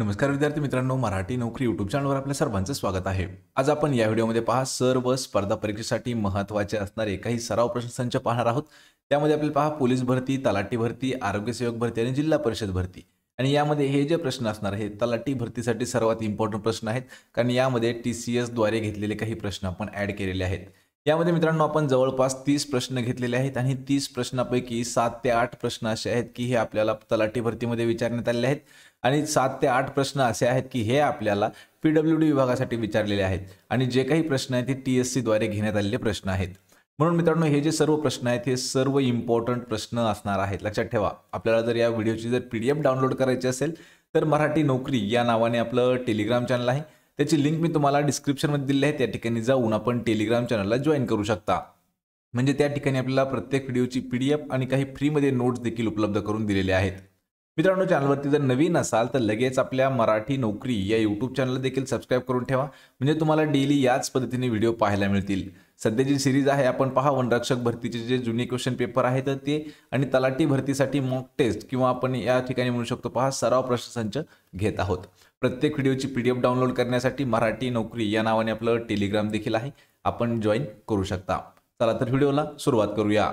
नमस्कार विद्यार्थी मित्रांनो मराठी नोकरी युट्यूब चॅनलवर आपल्या सर्वांचं स्वागत आहे आज आपण या व्हिडिओमध्ये पहा सर्व स्पर्धा परीक्षेसाठी महत्त्वाचे असणारे काही सराव प्रश्न संच पाहणार आहोत त्यामध्ये आपले पहा पोलीस भरती तलाठी भरती आरोग्यसेवक भरती आणि जिल्हा परिषद भरती आणि यामध्ये हे जे प्रश्न असणार आहेत तलाठी भरतीसाठी सर्वात इम्पॉर्टंट प्रश्न आहेत कारण यामध्ये टी सी एसद्वारे घेतलेले काही प्रश्न आपण ॲड केलेले आहेत यामध्ये मित्रांनो आपण जवळपास तीस प्रश्न घेतलेले आहेत आणि तीस प्रश्नापैकी सात ते आठ प्रश्न असे आहेत की हे आपल्याला तलाठी भरतीमध्ये विचारण्यात आलेले आहेत आणि सात ते आठ प्रश्न असे आहेत की हे आपल्याला डब्ल्यू डी विभागासाठी विचारलेले आहेत आणि जे काही प्रश्न आहेत ते टी एस द्वारे घेण्यात आलेले प्रश्न आहेत म्हणून मित्रांनो हे जे सर्व प्रश्न आहेत हे सर्व इम्पॉर्टंट प्रश्न असणार आहेत लक्षात ठेवा आपल्याला जर या व्हिडिओची जर पी डी एफ डाउनलोड करायची असेल तर मराठी नोकरी या नावाने आपलं टेलिग्राम चॅनल आहे त्याची लिंक मी तुम्हाला डिस्क्रिप्शनमध्ये दिली आहे त्या ठिकाणी जाऊन आपण टेलिग्राम चॅनलला जॉईन करू शकता म्हणजे त्या ठिकाणी आपल्याला प्रत्येक व्हिडिओची पी डी एफ आणि काही फ्रीमध्ये नोट्स देखील उपलब्ध करून दिलेले आहेत मित्रांनो चॅनलवरती जर नवीन असाल तर लगेच आपल्या मराठी नोकरी या यूट्यूब चॅनलला देखील सबस्क्राईब करून ठेवा म्हणजे तुम्हाला डेली याच पद्धतीने व्हिडिओ पाहायला मिळतील सध्या जी सिरीज आहे आपण पहा वनरक्षक भरतीचे जे जुने क्वेश्चन पेपर आहे तर ते आणि तलाठी भरतीसाठी मॉक टेस्ट किंवा आपण या ठिकाणी म्हणू शकतो पहा सराव प्रश्नसंच घेत आहोत प्रत्येक व्हिडिओची पी डाउनलोड करण्यासाठी मराठी नोकरी या नावाने आपलं टेलिग्राम देखील आहे आपण जॉईन करू शकता चला तर व्हिडिओला सुरुवात करूया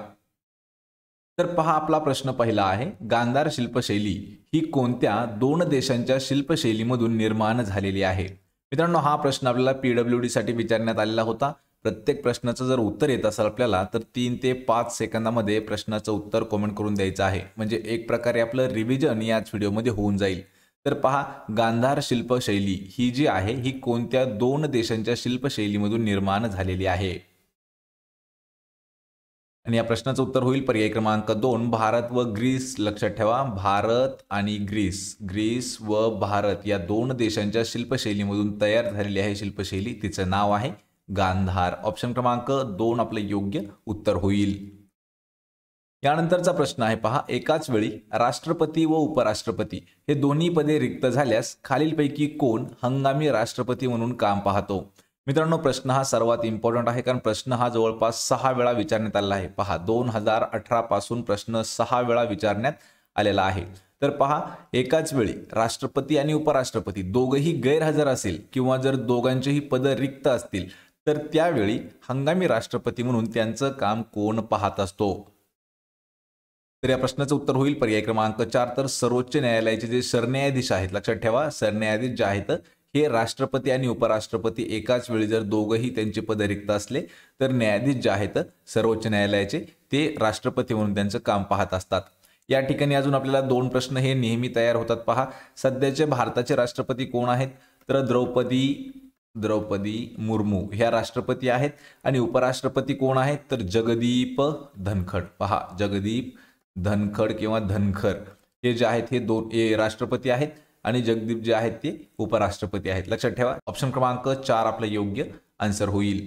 तर पहा आपला प्रश्न पहिला आहे गांधार शिल्पशैली ही कोणत्या दोन देशांच्या शिल्पशैलीमधून निर्माण झालेली आहे मित्रांनो हा प्रश्न आपल्याला पीडब्ल्यू साठी विचारण्यात आलेला होता प्रत्येक प्रश्नाचं जर उत्तर येत असेल आपल्याला तर तीन ते पाच सेकंदामध्ये प्रश्नाचं उत्तर कॉमेंट करून द्यायचं आहे म्हणजे एक प्रकारे आपलं रिव्हिजन याच व्हिडिओमध्ये होऊन जाईल तर पहा गांधार शिल्पशैली ही जी आहे ही कोणत्या दोन देशांच्या शिल्पशैलीमधून निर्माण झालेली आहे आणि या प्रश्नाचं उत्तर होईल पर्याय क्रमांक दोन भारत व ग्रीस लक्षात ठेवा भारत आणि ग्रीस ग्रीस व भारत या दोन देशांच्या शिल्पशैलीमधून तयार झालेली आहे शिल्पशैली तिचं नाव आहे गांधार ऑप्शन क्रमांक दोन आपलं योग्य उत्तर होईल यानंतरचा प्रश्न आहे पहा एकाच वेळी राष्ट्रपती व उपराष्ट्रपती हे दोन्ही पदे रिक्त झाल्यास खालीलपैकी कोण हंगामी राष्ट्रपती म्हणून काम पाहतो मित्रांनो प्रश्न हा सर्वात इम्पॉर्टंट आहे कारण प्रश्न हा जवळपास सहा वेळा विचारण्यात आलेला आहे पहा दोन हजार अठरा पासून प्रश्न सहा वेळा विचारण्यात आलेला आहे तर पहा एकाच वेळी राष्ट्रपती आणि उपराष्ट्रपती दोघंही गैरहजर असेल किंवा जर दोघांचेही पद रिक्त असतील तर त्यावेळी हंगामी राष्ट्रपती म्हणून त्यांचं काम कोण पाहत असतो तर या प्रश्नाचं उत्तर होईल पर्याय क्रमांक चार तर सर्वोच्च न्यायालयाचे जे सरन्यायाधीश आहेत लक्षात ठेवा सरन्यायाधीश जे आहेत हे राष्ट्रपती आणि उपराष्ट्रपती एकाच वेळी जर दोघंही त्यांचे पद रिक्त असले तर न्यायाधीश जे आहेत सर्वोच्च न्यायालयाचे ते राष्ट्रपती म्हणून त्यांचं काम पाहत असतात या ठिकाणी अजून आपल्याला दोन प्रश्न हे नेहमी तयार होतात पहा सध्याचे भारताचे राष्ट्रपती कोण आहेत तर द्रौपदी द्रौपदी मुर्मू ह्या राष्ट्रपती आहेत आणि उपराष्ट्रपती कोण आहेत तर जगदीप धनखड पहा जगदीप धनखड किंवा धनखर हे जे आहेत हे दोन हे राष्ट्रपती आहेत आणि जगदीप जे आहेत ते उपराष्ट्रपती आहेत लक्षात ठेवा ऑप्शन क्रमांक चार आपला योग्य आन्सर होईल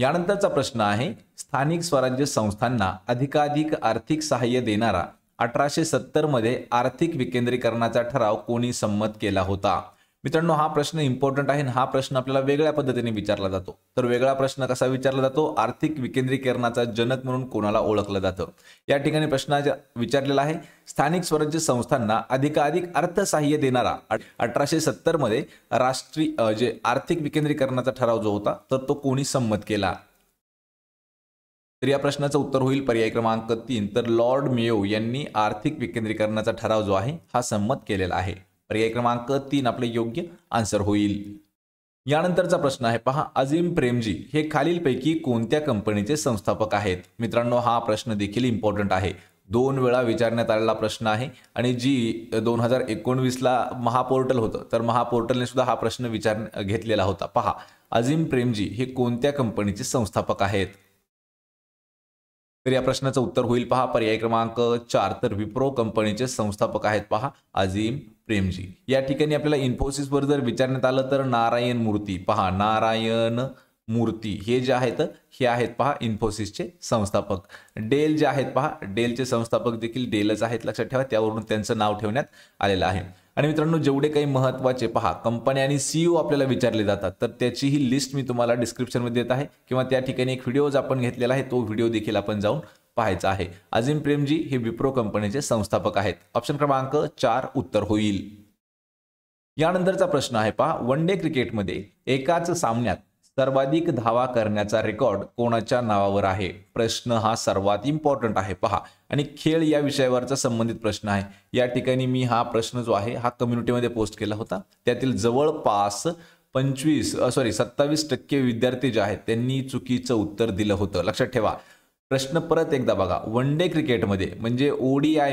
यानंतरचा प्रश्न आहे स्थानिक स्वराज्य संस्थांना अधिकाधिक आर्थिक सहाय्य देणारा अठराशे सत्तर मध्ये आर्थिक विकेंद्रीकरणाचा ठराव कोणी संमत केला होता मित्रांनो हा प्रश्न इम्पॉर्टंट आहे हा प्रश्न आपल्याला वेगळ्या पद्धतीने विचारला जातो तर वेगळा प्रश्न कसा विचारला जातो आर्थिक विकेंद्रीकरणाचा जनक म्हणून कोणाला ओळखलं जातं या ठिकाणी प्रश्न विचारलेला आहे स्थानिक स्वराज्य संस्थांना अधिकाधिक अर्थसहाय्य देणारा अठराशे सत्तर मध्ये राष्ट्रीय जे आर्थिक विकेंद्रीकरणाचा ठराव जो होता तर तो कोणी संमत केला तर या प्रश्नाचं उत्तर होईल पर्याय क्रमांक तीन तर लॉर्ड मेयो यांनी आर्थिक विकेंद्रीकरणाचा ठराव जो आहे हा संमत केलेला आहे पर्याय क्रमांक तीन आपले योग्य आन्सर होईल यानंतरचा प्रश्न आहे पहा अजिम प्रेमजी हे खालीलपैकी कोणत्या कंपनीचे संस्थापक आहेत मित्रांनो हा प्रश्न देखील इम्पॉर्टंट आहे दोन वेळा विचारण्यात आलेला प्रश्न आहे आणि जी दोन हजार एकोणवीसला महापोर्टल होतं तर महापोर्टलने सुद्धा हा प्रश्न विचार घेतलेला होता पहा अजिम प्रेमजी हे कोणत्या कंपनीचे संस्थापक आहेत तर या प्रश्नाचं उत्तर होईल पहा पर्याय क्रमांक चार तर विप्रो कंपनीचे संस्थापक आहेत पहा अजिम प्रेमजी या ठिकाणी आपल्याला इन्फोसिसवर जर विचारण्यात आलं तर नारायण मूर्ती पहा नारायण मूर्ती हे जे आहेत हे आहेत पहा इन्फोसिसचे संस्थापक डेल जे आहेत पहा डेलचे संस्थापक देखील डेलच आहेत लक्षात ठेवा त्यावरून त्यांचं नाव ठेवण्यात आलेलं आहे आणि मित्रांनो जेवढे काही महत्त्वाचे पहा कंपनी आणि सीईओ e आपल्याला विचारले जातात तर त्याची ही लिस्ट मी तुम्हाला डिस्क्रिप्शनमध्ये देत आहे किंवा त्या ठिकाणी एक जो आपण घेतलेला आहे तो व्हिडिओ देखील आपण जाऊन पाहायचा आहे अजिम प्रेमजी हे विप्रो कंपनीचे संस्थापक आहेत ऑप्शन क्रमांक चार उत्तर होईल यानंतरचा प्रश्न आहे पहा वन डे क्रिकेटमध्ये एकाच सामन्यात सर्वाधिक धावा करण्याचा रेकॉर्ड कोणाच्या नावावर आहे प्रश्न हा सर्वात इम्पॉर्टंट आहे पहा आणि खेळ या विषयावरचा संबंधित प्रश्न आहे या ठिकाणी मी हा प्रश्न जो आहे हा कम्युनिटीमध्ये पोस्ट केला होता त्यातील जवळपास पंचवीस सॉरी सत्तावीस टक्के विद्यार्थी जे आहेत त्यांनी चुकीचं उत्तर दिलं होतं लक्षात ठेवा प्रश्न परत एकदा बघा वन डे क्रिकेटमध्ये म्हणजे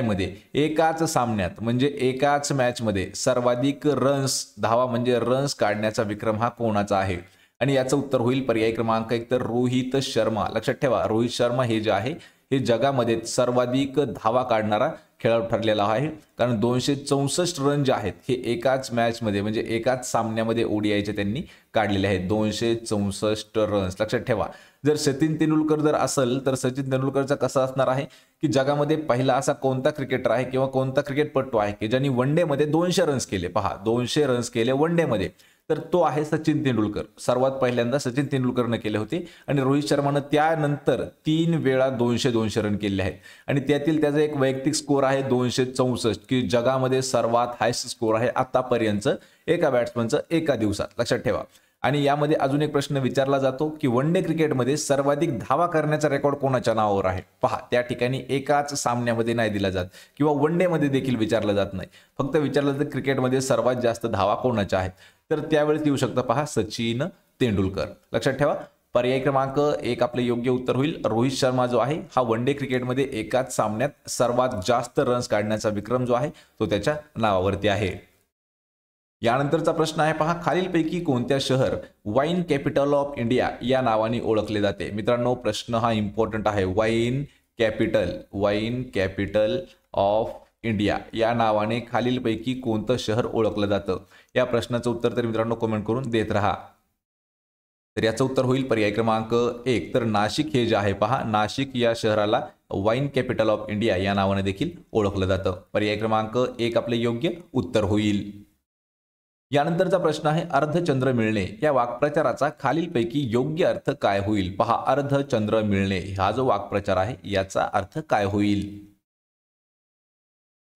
मध्ये एकाच सामन्यात म्हणजे एकाच मॅचमध्ये सर्वाधिक रन्स धावा म्हणजे रन्स काढण्याचा विक्रम हा कोणाचा आहे आणि याचं उत्तर होईल पर्याय क्रमांक एक तर रोहित शर्मा लक्षात ठेवा रोहित शर्मा हे जे आहे हे जगामध्ये सर्वाधिक धावा काढणारा खेळाडू ठरलेला आहे कारण दोनशे चौसष्ट रन जे आहेत हे एकाच मॅचमध्ये म्हणजे एकाच सामन्यामध्ये ओडीआयचे त्यांनी काढलेले आहेत दोनशे चौसष्ट रन्स लक्षात ठेवा जर सचिन तेंडुलकर जर असेल तर सचिन तेंडुलकरचा कसा असणार आहे की जगामध्ये पहिला असा कोणता क्रिकेटर आहे किंवा कोणता क्रिकेटपटू आहे की ज्यांनी वन डेमध्ये दोनशे रन्स केले पहा दोनशे रन्स केले वन डेमध्ये तर तो आहे सचिन तेंडुलकर सर्वात पहिल्यांदा सचिन तेंडुलकरनं केले होते आणि रोहित शर्मानं त्यानंतर तीन वेळा दोनशे दोनशे रन केले आहेत आणि त्यातील त्याचा एक वैयक्तिक स्कोर आहे दोनशे चौसष्ट की जगामध्ये सर्वात हायस्ट स्कोर आहे आतापर्यंत एका बॅट्समनचं एका दिवसात लक्षात ठेवा आणि यामध्ये अजून एक प्रश्न विचारला जातो की वन डे क्रिकेटमध्ये सर्वाधिक धावा करण्याचा रेकॉर्ड कोणाच्या नावावर आहे पहा त्या ठिकाणी एकाच सामन्यामध्ये नाही दिला जात किंवा वन डेमध्ये मध्ये देखील विचारलं जात नाही फक्त विचारलं तर क्रिकेटमध्ये सर्वात जास्त धावा कोणाच्या आहेत तर त्यावेळेस येऊ शकतं पहा सचिन तेंडुलकर लक्षात ठेवा पर्याय क्रमांक एक आपले योग्य उत्तर होईल रोहित शर्मा जो आहे हा वन डे क्रिकेटमध्ये एकाच सामन्यात सर्वात जास्त रन्स काढण्याचा विक्रम जो आहे तो त्याच्या नावावरती आहे यानंतरचा प्रश्न आहे पहा खालीलपैकी कोणत्या शहर वाईन कॅपिटल ऑफ इंडिया या नावाने ओळखले जाते मित्रांनो प्रश्न हा इम्पॉर्टंट आहे wine capital wine capital of India या नावाने खालीलपैकी कोणतं शहर ओळखलं जातं या प्रश्नाचं उत्तर तर मित्रांनो कमेंट करून देत राहा तर याचं उत्तर होईल पर्याय क्रमांक एक तर नाशिक हे जे आहे पहा नाशिक या शहराला वाईन कॅपिटल ऑफ इंडिया या नावाने देखील ओळखलं जातं पर्याय क्रमांक एक आपले योग्य उत्तर होईल यानंतरचा प्रश्न आहे अर्धचंद्र मिळणे या वाक्प्रचाराचा खालीलपैकी योग्य अर्थ काय होईल पहा अर्धचंद्र मिळणे हा जो वाक्प्रचार आहे याचा अर्थ काय होईल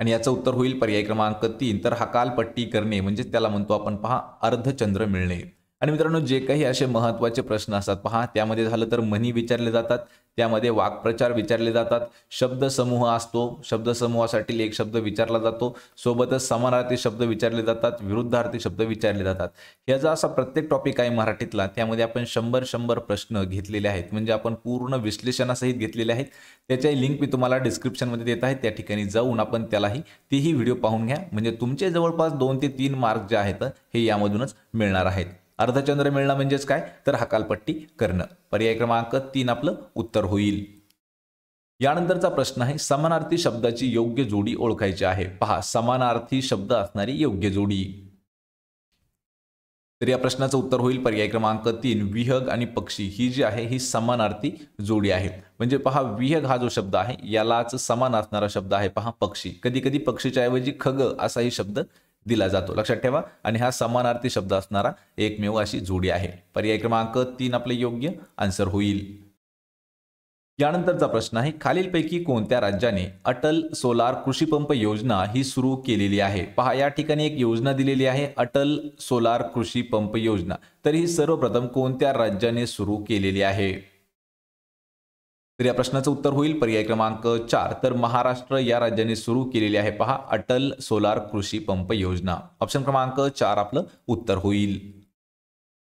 आणि याचं उत्तर होईल पर्याय क्रमांक तीन तर हकालपट्टी करणे म्हणजेच त्याला म्हणतो आपण पहा अर्धचंद्र मिळणे आणि मित्रांनो जे काही असे महत्त्वाचे प्रश्न असतात पहा त्यामध्ये झालं तर म्हणी विचारले जातात त्यामध्ये वाक्प्रचार विचारले जातात शब्दसमूह असतो शब्दसमूहासाठी एक शब्द विचारला जातो सोबतच समानार्थी शब्द विचारले जातात विरुद्धार्थी शब्द विचारले जातात ह्याचा असा प्रत्येक टॉपिक आहे मराठीतला त्यामध्ये आपण शंभर शंभर प्रश्न घेतलेले आहेत म्हणजे आपण पूर्ण विश्लेषणासहित घेतलेले आहेत त्याच्याही लिंक मी तुम्हाला डिस्क्रिप्शनमध्ये देत आहे त्या ठिकाणी जाऊन आपण त्यालाही तेही व्हिडिओ पाहून घ्या म्हणजे तुमचे जवळपास दोन ते तीन मार्क जे आहेत हे यामधूनच मिळणार आहेत अर्धचंद्र मिळणं म्हणजेच काय तर हकालपट्टी करणं पर्याय क्रमांक तीन आपलं उत्तर होईल यानंतरचा प्रश्न आहे समानार्थी शब्दाची योग्य जोडी ओळखायची आहे पहा समानार्थी शब्द असणारी योग्य जोडी तर या प्रश्नाचं उत्तर होईल पर्याय क्रमांक तीन विहग आणि पक्षी ही जी आहे ही समानार्थी जोडी आहे म्हणजे पहा विहग हा जो शब्द आहे यालाच समान असणारा शब्द आहे पहा पक्षी कधी कधी पक्षीच्या ऐवजी खग असाही शब्द दिला जातो लक्षात ठेवा आणि हा समानार्थी शब्द असणारा एकमेव अशी जोडी आहे पर्याय क्रमांक तीन आपले योग्य आन्सर होईल यानंतरचा प्रश्न आहे खालीलपैकी कोणत्या राज्याने अटल सोलार पंप योजना ही सुरू केलेली आहे पहा या ठिकाणी एक योजना दिलेली आहे अटल सोलार कृषी पंप योजना तर ही सर्वप्रथम कोणत्या राज्याने सुरू केलेली आहे तर या प्रश्नाचं उत्तर होईल पर्याय क्रमांक चार तर महाराष्ट्र या राज्याने सुरू केलेली आहे पहा अटल सोलार कृषी पंप योजना ऑप्शन क्रमांक चार आपलं उत्तर होईल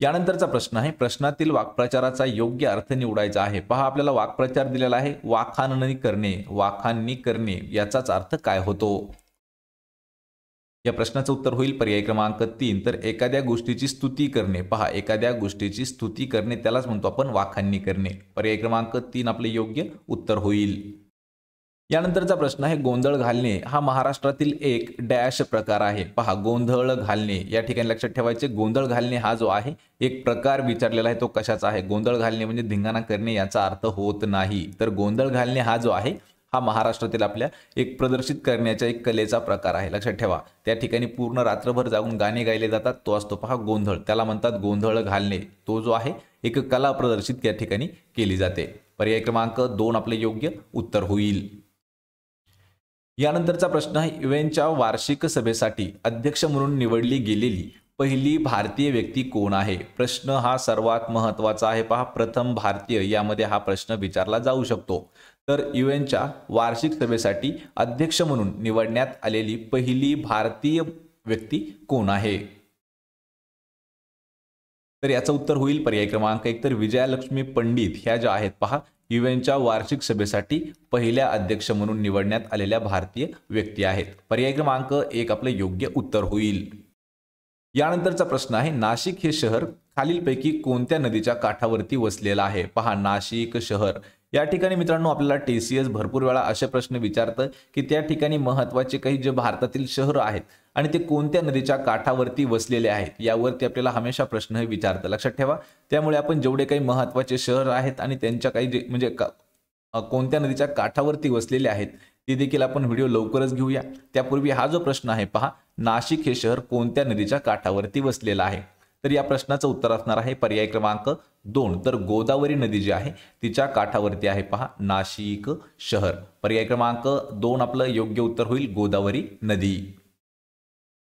यानंतरचा प्रश्न आहे प्रश्नातील वाक्प्रचाराचा योग्य अर्थ निवडायचा आहे पहा आपल्याला वाक्प्रचार दिलेला आहे वाखाननी करणे वाखाननी करणे याचाच अर्थ काय होतो या प्रश्नाचं उत्तर होईल पर्याय क्रमांक तीन तर एखाद्या गोष्टीची स्तुती करणे पहा एखाद्या गोष्टीची स्तुती करणे त्यालाच म्हणतो आपण वाखाणणी करणे पर्याय क्रमांक तीन आपले योग्य उत्तर होईल यानंतरचा प्रश्न आहे गोंधळ घालणे हा महाराष्ट्रातील एक डॅश प्रकार आहे पहा गोंधळ घालणे या ठिकाणी लक्षात ठेवायचे गोंधळ घालणे हा जो आहे एक प्रकार विचारलेला आहे तो कशाचा आहे गोंधळ घालणे म्हणजे धिंगाणा करणे याचा अर्थ होत नाही तर गोंधळ घालणे हा जो आहे हा महाराष्ट्रातील आपल्या एक प्रदर्शित करण्याच्या एक कलेचा प्रकार आहे लक्षात ठेवा त्या ठिकाणी पूर्ण रात्रभर जाऊन गाणे गायले जातात तो असतो पहा गोंधळ त्याला म्हणतात गोंधळ घालणे तो जो आहे एक कला प्रदर्शित त्या ठिकाणी केली जाते पर्याय क्रमांक दोन आपले योग्य उत्तर होईल यानंतरचा प्रश्न आहे युएनच्या वार्षिक सभेसाठी अध्यक्ष म्हणून निवडली गेलेली पहिली भारतीय व्यक्ती कोण आहे प्रश्न हा सर्वात महत्वाचा आहे पहा प्रथम भारतीय यामध्ये हा प्रश्न विचारला जाऊ शकतो तर युएनच्या वार्षिक सभेसाठी अध्यक्ष म्हणून निवडण्यात आलेली पहिली भारतीय व्यक्ती कोण आहे तर याचं उत्तर होईल पर्याय क्रमांक एक तर विजयालक्ष्मी पंडित ह्या ज्या आहेत पहा युएनच्या वार्षिक सभेसाठी पहिल्या अध्यक्ष म्हणून निवडण्यात आलेल्या भारतीय व्यक्ती आहेत पर्याय क्रमांक एक आपलं योग्य उत्तर होईल यानंतरचा प्रश्न आहे नाशिक हे शहर खालीलपैकी कोणत्या नदीच्या काठावरती वसलेलं आहे पहा नाशिक शहर या ठिकाणी मित्रांनो आपल्याला टी सी एस भरपूर वेळा असे प्रश्न विचारतं की त्या ठिकाणी महत्त्वाचे काही जे भारतातील शहरं आहेत आणि ते कोणत्या नदीच्या काठावरती वसलेले आहेत यावरती आपल्याला हमेशा प्रश्न हे विचारतं लक्षात ठेवा त्यामुळे आपण जेवढे काही महत्त्वाचे शहर आहेत आणि त्यांच्या काही जे म्हणजे कोणत्या नदीच्या काठावरती वसलेले आहेत ते देखील आपण व्हिडिओ लवकरच घेऊया त्यापूर्वी हा जो प्रश्न आहे पहा नाशिक हे शहर कोणत्या नदीच्या काठावरती वसलेला आहे तर या प्रश्नाचं उत्तर असणार आहे पर्याय क्रमांक दोन तर गोदावरी नदी जी आहे तिच्या काठावरती आहे पहा नाशिक शहर पर्याय क्रमांक दोन आपलं योग्य उत्तर होईल गोदावरी नदी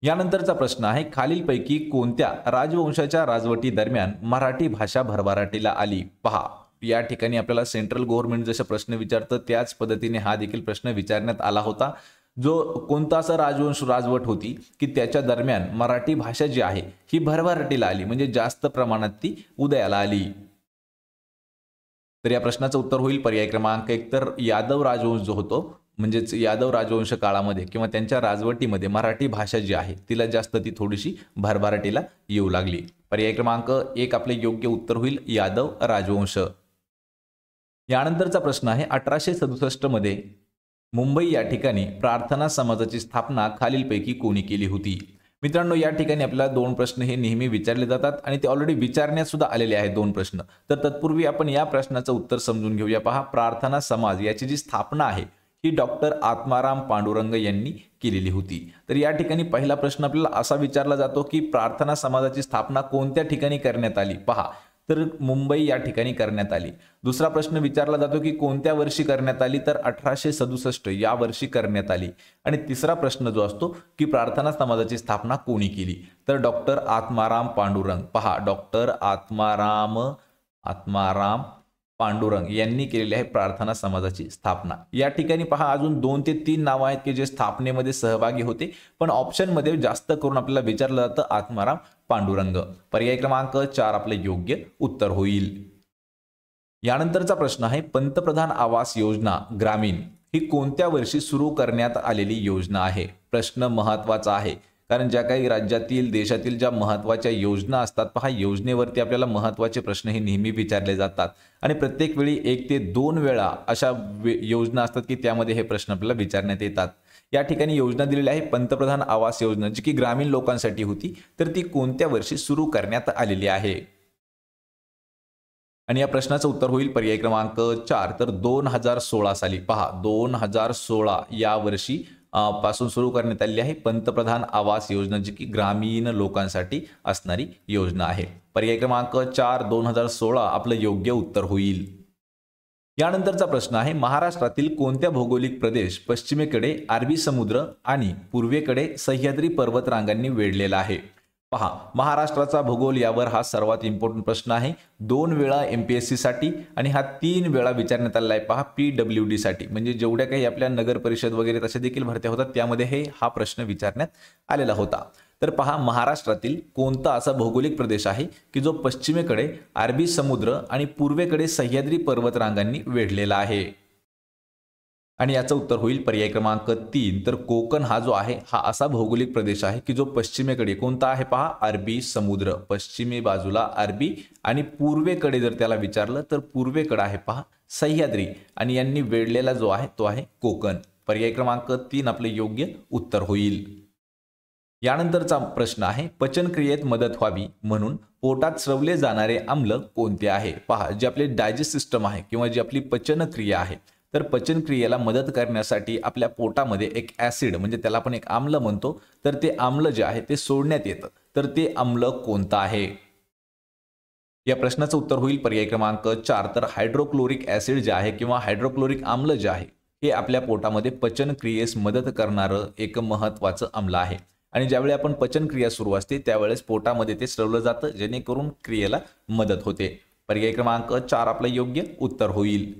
यानंतरचा प्रश्न आहे खालीलपैकी कोणत्या राजवंशाच्या राजवटी दरम्यान मराठी भाषा भरभराटीला आली पहा या ठिकाणी आपल्याला सेंट्रल गव्हर्नमेंट जसे प्रश्न विचारतं त्याच पद्धतीने हा देखील प्रश्न विचारण्यात आला होता जो कोणता असा राजवंश राजवट होती की त्याच्या दरम्यान मराठी भाषा जी आहे ही भरभराटीला आली म्हणजे जास्त प्रमाणात ती उदयाला आली तर या प्रश्नाचं उत्तर होईल पर्याय क्रमांक एक तर यादव राजवंश जो होतो म्हणजेच यादव राजवंश काळामध्ये किंवा त्यांच्या राजवटीमध्ये मराठी भाषा जी आहे तिला जास्त ती थोडीशी भरभराटीला येऊ लागली पर्याय क्रमांक एक आपले योग्य उत्तर होईल यादव राजवंश यानंतरचा प्रश्न आहे अठराशे सदुसष्ट मध्ये मुंबई या ठिकाणी प्रार्थना समाजाची स्थापना खालीलपैकी कोणी केली होती मित्रांनो या ठिकाणी आपल्याला दोन प्रश्न हे नेहमी विचारले जातात आणि ते ऑलरेडी विचारण्यात सुद्धा आलेले आहेत दोन प्रश्न तर तत्पूर्वी आपण या प्रश्नाचं उत्तर समजून घेऊया पहा प्रार्थना समाज याची जी स्थापना आहे ही डॉक्टर आत्माराम पांडुरंग यांनी केलेली होती तर या ठिकाणी पहिला प्रश्न आपल्याला असा विचारला जातो की प्रार्थना समाजाची स्थापना कोणत्या ठिकाणी करण्यात आली पहा तर मुंबई या ठिकाणी करण्यात आली दुसरा प्रश्न विचारला जातो की कोणत्या वर्षी करण्यात आली तर अठराशे सदुसष्ट या वर्षी करण्यात आली आणि तिसरा प्रश्न जो असतो की प्रार्थना समाजाची स्थापना कोणी केली तर डॉक्टर आत्माराम पांडुरंग पहा डॉक्टर आत्माराम आत्माराम पांडुरंग यांनी केलेली आहे प्रार्थना समाजाची स्थापना या ठिकाणी पहा अजून दोन ते तीन नावं आहेत की जे स्थापनेमध्ये सहभागी होते पण ऑप्शनमध्ये जास्त करून आपल्याला विचारलं जातं आत्माराम पांडुरंग पर्याय क्रमांक चार आपलं योग्य उत्तर होईल यानंतरचा प्रश्न आहे पंतप्रधान आवास योजना ग्रामीण ही कोणत्या वर्षी सुरू करण्यात आलेली योजना आहे प्रश्न महत्वाचा आहे कारण ज्या काही राज्यातील देशातील ज्या महत्त्वाच्या योजना असतात पहा योजनेवरती आपल्याला महत्त्वाचे प्रश्न हे नेहमी विचारले जातात आणि प्रत्येक वेळी एक ते दोन वेळा अशा योजना असतात की त्यामध्ये हे प्रश्न आपल्याला विचारण्यात येतात या ठिकाणी योजना दिलेली आहे पंतप्रधान आवास योजना जी की ग्रामीण लोकांसाठी होती तर ती कोणत्या वर्षी सुरू करण्यात आलेली आहे आणि या प्रश्नाचं उत्तर होईल पर्याय क्रमांक चार तर दोन हजार सोळा साली पहा दोन हजार सोळा या वर्षी पासून सुरू करण्यात आली आहे पंतप्रधान आवास योजना जी की ग्रामीण लोकांसाठी असणारी योजना आहे पर्याय क्रमांक चार दोन हजार सोळा आपलं योग्य उत्तर होईल यानंतरचा प्रश्न आहे महाराष्ट्रातील कोणत्या भौगोलिक प्रदेश पश्चिमेकडे अरबी समुद्र आणि पूर्वेकडे सह्याद्री पर्वतरांगांनी वेढलेला आहे पहा महाराष्ट्राचा भूगोल यावर हा सर्वात इम्पॉर्टंट प्रश्न आहे दोन वेळा एम पी एस सीसाठी आणि हा तीन वेळा विचारण्यात आलेला आहे पहा पी डब्ल्यू डीसाठी म्हणजे जेवढ्या काही आपल्या नगर परिषद वगैरे तसे देखील भरत्या होतात त्यामध्ये हे हा प्रश्न विचारण्यात आलेला होता तर पहा महाराष्ट्रातील कोणता असा भौगोलिक प्रदेश आहे की जो पश्चिमेकडे अरबी समुद्र आणि पूर्वेकडे सह्याद्री पर्वतरांगांनी वेढलेला आहे आणि याचं उत्तर होईल पर्याय क्रमांक तीन तर कोकण हा जो आहे हा असा भौगोलिक प्रदेश आहे की जो पश्चिमेकडे कोणता आहे पहा अरबी समुद्र पश्चिमे बाजूला अरबी आणि पूर्वेकडे जर त्याला विचारलं तर पूर्वेकडे आहे पहा सह्याद्री आणि यांनी वेढलेला जो आहे तो आहे कोकण पर्याय क्रमांक तीन आपले योग्य उत्तर होईल यानंतरचा प्रश्न आहे पचनक्रियेत मदत व्हावी म्हणून पोटात स्रवले जाणारे आम्ल कोणते आहे पहा जे आपले डायजेस्ट सिस्टम आहे किंवा जी आपली पचनक्रिया आहे तर पचनक्रियेला मदत करण्यासाठी आपल्या पोटामध्ये एक ॲसिड म्हणजे त्याला आपण एक आम्ल म्हणतो तर ते आम्ल जे आहे ते सोडण्यात येतं तर ते आम्ल कोणतं आहे या प्रश्नाचं उत्तर होईल पर्याय क्रमांक चार तर हायड्रोक्लोरिक ॲसिड जे आहे किंवा हायड्रोक्लोरिक आम्ल जे आहे हे आपल्या पोटामध्ये पचनक्रियेस मदत करणारं एक महत्त्वाचं आम्ल आहे आणि ज्यावेळी आपण पचनक्रिया सुरू असते त्यावेळेस पोटामध्ये ते स्रवलं जातं जेणेकरून क्रियेला मदत होते पर्याय क्रमांक चार आपलं योग्य उत्तर होईल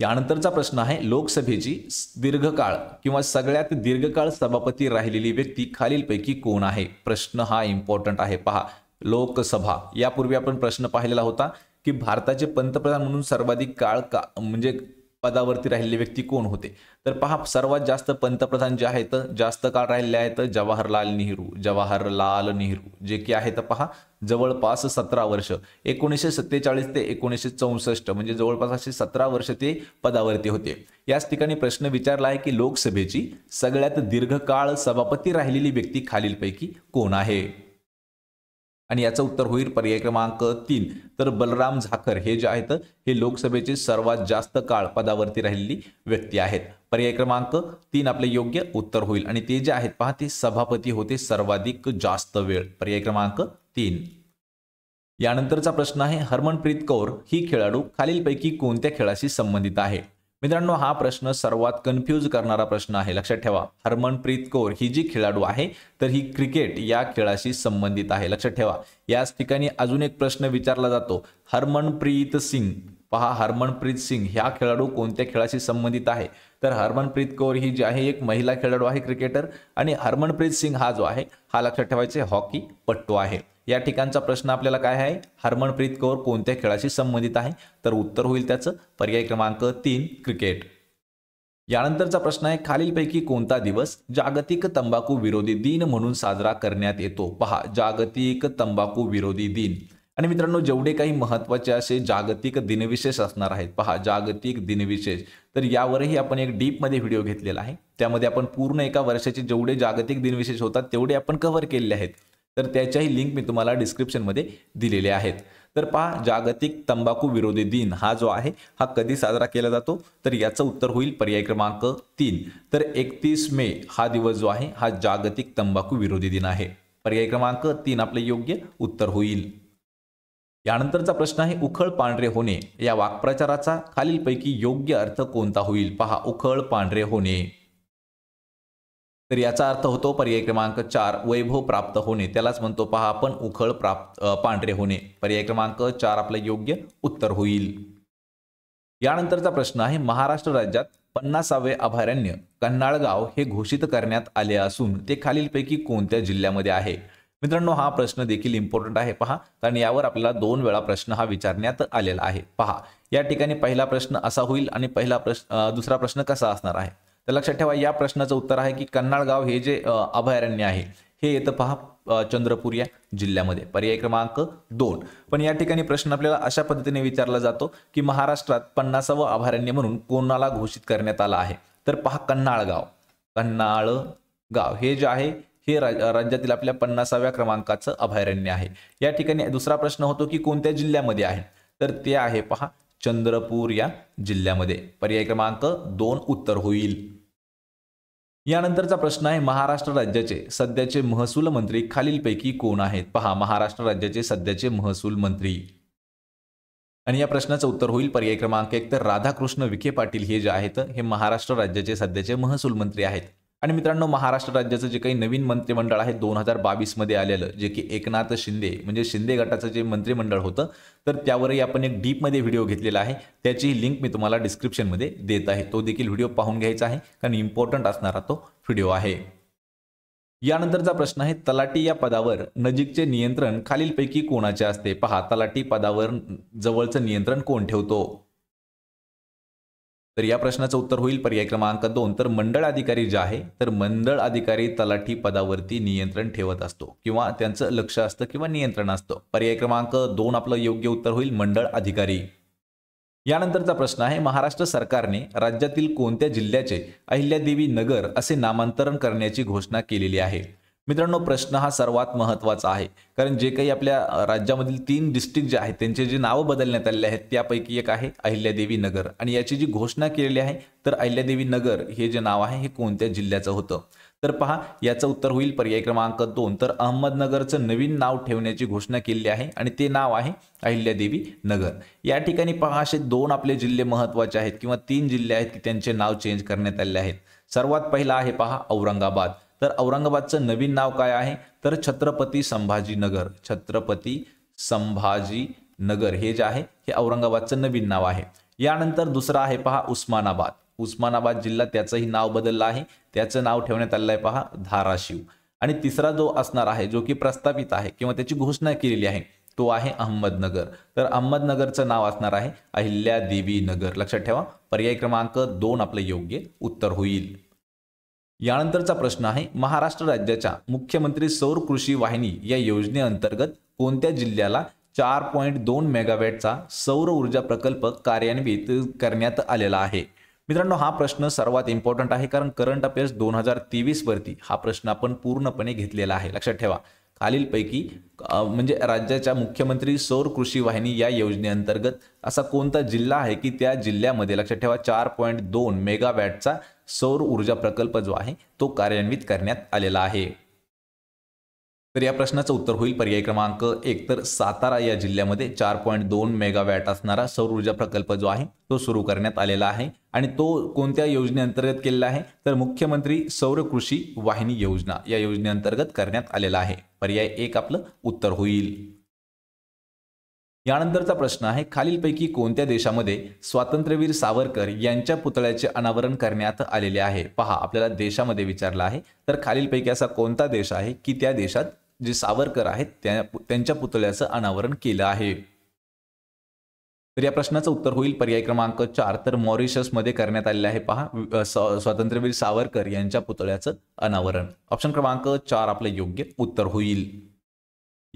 यानंतरचा प्रश्न आहे लोकसभेची दीर्घकाळ किंवा सगळ्यात दीर्घकाळ सभापती राहिलेली व्यक्ती खालीलपैकी कोण आहे प्रश्न हा इम्पॉर्टंट आहे पहा लोकसभा यापूर्वी आपण प्रश्न पाहिलेला होता की भारताचे पंतप्रधान म्हणून सर्वाधिक काळ का म्हणजे पदावरती राहिलेले व्यक्ती कोण होते तर पहा सर्वात जास्त पंतप्रधान जे आहेत जास्त काळ राहिलेले आहेत जवाहरलाल नेहरू जवाहरलाल नेहरू जे की आहेत पहा जवळपास सतरा वर्ष एकोणीसशे सत्तेचाळीस ते एकोणीसशे चौसष्ट म्हणजे जवळपास असे सतरा वर्ष ते पदावरती होते याच ठिकाणी प्रश्न विचारला आहे की लोकसभेची सगळ्यात दीर्घकाळ सभापती राहिलेली व्यक्ती खालीलपैकी कोण आहे आणि याचं उत्तर होईल पर्याय क्रमांक तीन तर बलराम झाकर हे जे आहेत हे लोकसभेचे सर्वात जास्त काळ पदावरती राहिलेली व्यक्ती आहेत पर्याय क्रमांक तीन आपले योग्य उत्तर होईल आणि ते जे आहेत पहा ते सभापती होते सर्वाधिक जास्त वेळ पर्याय क्रमांक तीन यानंतरचा प्रश्न आहे हरमनप्रीत कौर ही खेळाडू खालीलपैकी कोणत्या खेळाशी संबंधित आहे मित्रांनो हा प्रश्न सर्वात कन्फ्यूज करणारा प्रश्न आहे लक्षात ठेवा हरमनप्रीत कौर ही जी खेळाडू आहे तर ही क्रिकेट या खेळाशी संबंधित आहे लक्षात ठेवा याच ठिकाणी अजून एक प्रश्न विचारला जातो हरमनप्रीत सिंग पहा हरमनप्रीत सिंग ह्या खेळाडू कोणत्या खेळाशी संबंधित आहे तर हरमनप्रीत कौर ही जी आहे एक महिला खेळाडू आहे क्रिकेटर आणि हरमनप्रीत सिंग हा जो आहे हा लक्षात ठेवायचे हॉकी पट्टू आहे या ठिकाणचा प्रश्न आपल्याला काय आहे हरमनप्रीत कौर कोणत्या खेळाशी संबंधित आहे तर उत्तर होईल त्याचं पर्याय क्रमांक तीन क्रिकेट यानंतरचा प्रश्न आहे खालीलपैकी कोणता दिवस जागतिक तंबाखू विरोधी दिन म्हणून साजरा करण्यात येतो पहा जागतिक तंबाखू विरोधी दिन आणि मित्रांनो जेवढे काही महत्त्वाचे असे जागतिक दिनविशेष असणार आहेत पहा जागतिक दिनविशेष तर यावरही आपण एक डीपमध्ये व्हिडिओ घेतलेला आहे त्यामध्ये आपण पूर्ण एका वर्षाचे जेवढे जागतिक दिनविशेष होतात तेवढे आपण कव्हर केलेले आहेत तर त्याच्याही लिंक मी तुम्हाला डिस्क्रिप्शनमध्ये दिलेले आहेत तर पहा जागतिक तंबाखू विरोधी दिन हा जो आहे हा कधी साजरा केला जातो तर याचं उत्तर होईल पर्याय क्रमांक तीन तर एकतीस मे हा दिवस जो आहे हा जागतिक तंबाखू विरोधी दिन आहे पर्याय क्रमांक तीन आपले योग्य उत्तर होईल यानंतरचा प्रश्न आहे उखळ पांढरे होणे या वाक्प्रचाराचा खालीलपैकी योग्य अर्थ कोणता होईल पहा उखळ पांढरे होणे तर याचा अर्थ होतो पर्याय क्रमांक चार वैभव प्राप्त होणे त्यालाच म्हणतो पहा आपण उखळ प्राप्त पांढरे होणे पर्याय क्रमांक चार आपलं योग्य उत्तर होईल यानंतरचा प्रश्न आहे महाराष्ट्र राज्यात पन्नासावे अभयारण्य कन्नाळगाव हे घोषित करण्यात आले असून ते खालीलपैकी कोणत्या जिल्ह्यामध्ये आहे मित्रांनो हा प्रश्न देखील इम्पॉर्टंट आहे पहा कारण यावर आपल्याला दोन वेळा प्रश्न हा विचारण्यात आलेला आहे पहा या ठिकाणी पहिला प्रश्न असा होईल आणि पहिला प्रश्न दुसरा प्रश्न कसा असणार आहे तर लक्षात ठेवा या प्रश्नाचं उत्तर आहे की कन्नाळगाव हे जे अभयारण्य आहे हे येतं पहा चंद्रपूर या जिल्ह्यामध्ये पर्याय क्रमांक दोन पण या ठिकाणी प्रश्न आपल्याला अशा पद्धतीने विचारला जातो की महाराष्ट्रात पन्नासावं अभयारण्य म्हणून कोणाला घोषित करण्यात आला आहे तर पहा कन्नाळगाव गाव हे जे आहे हे राज्यातील आपल्या पन्नासाव्या क्रमांकाचं अभयारण्य आहे या ठिकाणी दुसरा प्रश्न होतो की कोणत्या जिल्ह्यामध्ये आहे तर ते आहे पहा चंद्रपूर या जिल्ह्यामध्ये पर्याय क्रमांक दोन उत्तर होईल यानंतरचा प्रश्न आहे महाराष्ट्र राज्याचे सध्याचे महसूल मंत्री खालीलपैकी कोण आहेत पहा महाराष्ट्र राज्याचे सध्याचे महसूल मंत्री आणि या प्रश्नाचं उत्तर होईल पर्याय क्रमांक एक तर राधाकृष्ण विखे पाटील हे जे आहेत हे महाराष्ट्र राज्याचे सध्याचे महसूल मंत्री आहेत आणि मित्रांनो महाराष्ट्र राज्याचं जे काही नवीन मंत्रिमंडळ आहे दोन हजार बावीसमध्ये आलेलं जे की एकनाथ शिंदे म्हणजे शिंदे गटाचं जे मंत्रिमंडळ होतं तर त्यावरही आपण एक डीपमध्ये व्हिडिओ घेतलेला आहे त्याची लिंक मी तुम्हाला डिस्क्रिप्शनमध्ये देत आहे तो देखील व्हिडिओ पाहून घ्यायचा आहे कारण इम्पॉर्टंट असणारा तो व्हिडिओ आहे यानंतरचा प्रश्न आहे तलाटी या पदावर नजीकचे नियंत्रण खालीलपैकी कोणाचे असते पहा तलाटी पदावर जवळचं नियंत्रण कोण ठेवतो तर या प्रश्नाचं उत्तर होईल पर्याय क्रमांक दोन तर मंडळ अधिकारी जे आहे तर मंडळ अधिकारी तलाठी पदावरती नियंत्रण ठेवत असतो किंवा त्यांचं लक्ष असतं किंवा नियंत्रण असतं पर्याय क्रमांक दोन आपलं योग्य उत्तर होईल मंडळ अधिकारी यानंतरचा प्रश्न आहे महाराष्ट्र सरकारने राज्यातील कोणत्या जिल्ह्याचे अहिल्यादेवी नगर असे नामांतरण करण्याची घोषणा केलेली आहे मित्रांनो प्रश्न हा सर्वात महत्त्वाचा आहे कारण जे काही आपल्या राज्यामधील तीन डिस्ट्रिक्ट जे आहेत त्यांचे जे नावं बदलण्यात आले आहेत त्यापैकी एक आहे अहिल्यादेवी नगर आणि याची जी घोषणा केलेली आहे तर अहिल्यादेवी नगर हे जे नाव आहे हे कोणत्या जिल्ह्याचं होतं तर पहा याचं उत्तर होईल पर्याय क्रमांक दोन तर अहमदनगरचं नवीन नाव ठेवण्याची घोषणा केलेली आहे आणि ते नाव आहे अहिल्यादेवी नगर या ठिकाणी पहा असे दोन आपले जिल्हे महत्त्वाचे आहेत किंवा तीन जिल्हे आहेत की त्यांचे नाव चेंज करण्यात आले आहेत सर्वात पहिला आहे पहा औरंगाबाद तर औरंगाबादचं नवीन नाव काय आहे तर छत्रपती संभाजीनगर छत्रपती संभाजी नगर हे जे आहे हे औरंगाबादचं नवीन नाव आहे यानंतर दुसरा आहे पहा उस्मानाबाद उस्मानाबाद जिल्हा त्याचंही नाव बदललं आहे त्याचं नाव ठेवण्यात आलेलं आहे पहा धाराशिव आणि तिसरा जो असणार आहे जो की प्रस्थापित आहे किंवा त्याची घोषणा केलेली आहे तो आहे अहमदनगर तर अहमदनगरचं नाव असणार आहे अहिल्यादेवी नगर लक्षात ठेवा पर्याय क्रमांक दोन आपलं योग्य उत्तर होईल यानंतरचा प्रश्न आहे महाराष्ट्र राज्याच्या मुख्यमंत्री सौर कृषी वाहिनी या योजनेअंतर्गत कोणत्या जिल्ह्याला चार पॉईंट दोन मेगावॅटचा सौर ऊर्जा प्रकल्प कार्यान्वित करण्यात आलेला आहे मित्रांनो हा प्रश्न सर्वात इम्पॉर्टंट आहे कारण करंट अफेअर्स दोन हजार वरती हा प्रश्न आपण पूर्णपणे घेतलेला आहे लक्षात ठेवा खालीलपैकी म्हणजे राज्याच्या मुख्यमंत्री सौर कृषी वाहिनी या योजनेअंतर्गत असा कोणता जिल्हा आहे की त्या जिल्ह्यामध्ये लक्षात ठेवा चार पॉईंट दोन मेगावॅटचा सौर ऊर्जा प्रकल्प जो आहे तो कार्यान्वित करण्यात आलेला आहे तर या प्रश्नाचं उत्तर होईल पर्याय क्रमांक एक तर सातारा या जिल्ह्यामध्ये चार पॉईंट दोन मेगावॅट असणारा सौर ऊर्जा प्रकल्प जो आहे तो सुरू करण्यात आलेला आहे आणि तो कोणत्या योजनेअंतर्गत केलेला आहे तर मुख्यमंत्री सौर कृषी वाहिनी योजना या योजनेअंतर्गत करण्यात आलेला आहे पर्याय एक आपलं उत्तर होईल यानंतरचा प्रश्न आहे खालीलपैकी कोणत्या देशामध्ये स्वातंत्र्यवीर सावरकर यांच्या पुतळ्याचे अनावरण करण्यात आलेले आहे पहा आपल्याला देशामध्ये विचारला आहे तर खालीलपैकी असा कोणता देश आहे की त्या देशात जे सावरकर आहेत त्या त्यांच्या पुतळ्याचं अनावरण केलं आहे तर या प्रश्नाचं उत्तर होईल पर्याय क्रमांक चार तर मॉरिशसमध्ये करण्यात आलेलं आहे पहा स्वातंत्र्यवीर सावरकर यांच्या पुतळ्याचं अनावरण ऑप्शन क्रमांक चार आपलं योग्य उत्तर होईल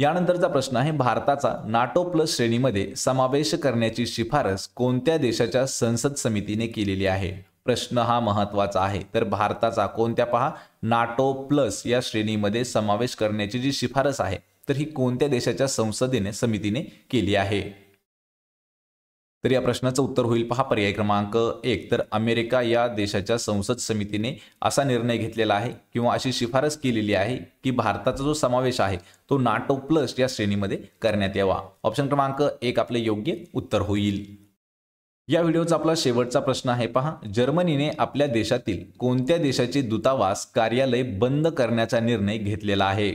यानंतरचा प्रश्न आहे भारताचा नाटो प्लस श्रेणीमध्ये समावेश करण्याची शिफारस कोणत्या देशाच्या संसद समितीने केलेली आहे प्रश्न हा महत्त्वाचा आहे तर भारताचा कोणत्या पहा नाटो प्लस या श्रेणीमध्ये समावेश करण्याची जी शिफारस आहे तर ही कोणत्या देशाच्या संसदेने समितीने केली आहे तर या प्रश्नाचं उत्तर होईल पहा पर्याय क्रमांक एक तर अमेरिका या देशाच्या संसद समितीने असा निर्णय घेतलेला आहे किंवा अशी शिफारस केलेली आहे की भारताचा जो समावेश आहे तो नाटो प्लस या श्रेणीमध्ये करण्यात यावा ऑप्शन क्रमांक एक आपले योग्य उत्तर होईल या व्हिडिओचा आपला शेवटचा प्रश्न आहे पहा जर्मनीने आपल्या देशातील कोणत्या देशाचे दूतावास कार्यालय बंद करण्याचा निर्णय घेतलेला आहे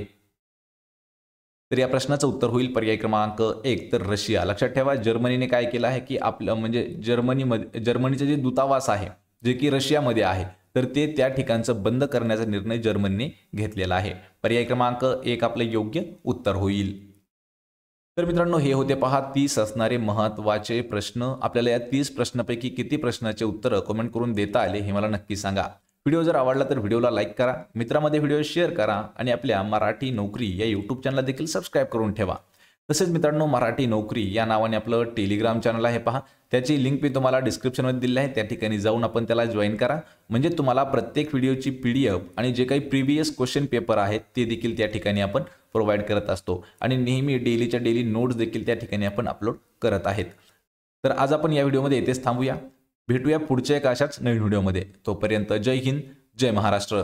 तर या प्रश्नाचं उत्तर होईल पर्याय क्रमांक एक तर रशिया लक्षात ठेवा जर्मनीने काय केलं आहे की आपलं म्हणजे जर्मनीमध्ये जर्मनीचे जे दूतावास आहे जे की रशियामध्ये आहे तर ते त्या ठिकाणचं बंद करण्याचा निर्णय जर्मनीने घेतलेला आहे पर्याय क्रमांक एक आपलं योग्य उत्तर होईल तर मित्रांनो हे होते पहा तीस असणारे महत्वाचे प्रश्न आपल्याला या तीस प्रश्नापैकी किती प्रश्नाचे उत्तर कमेंट करून देता आले हे मला नक्की सांगा व्हिडिओ जर आवडला तर व्हिडिओला लाईक करा मित्रामध्ये व्हिडिओ शेअर करा आणि आपल्या मराठी नोकरी या यूट्यूब चॅनलला देखील सबस्क्राईब करून ठेवा तसेच मित्रांनो मराठी नोकरी या नावाने आपलं टेलिग्राम चॅनल आहे पहा त्याची लिंक मी तुम्हाला डिस्क्रिप्शनमध्ये दिली आहे त्या ठिकाणी जाऊन आपण त्याला जॉईन करा म्हणजे तुम्हाला प्रत्येक व्हिडिओची पी डी एफ आणि जे काही प्रिव्हियस क्वेश्चन पेपर आहेत ते देखील त्या ठिकाणी आपण प्रोव्हाइड करत असतो आणि नेहमी डेलीच्या डेली नोट्स देखील त्या ठिकाणी आपण अपलोड करत आहेत तर आज आपण या व्हिडिओमध्ये येथेच थांबूया भेटूया पुढच्या एका अशाच नवीन व्हिडिओमध्ये तोपर्यंत जय हिंद जय महाराष्ट्र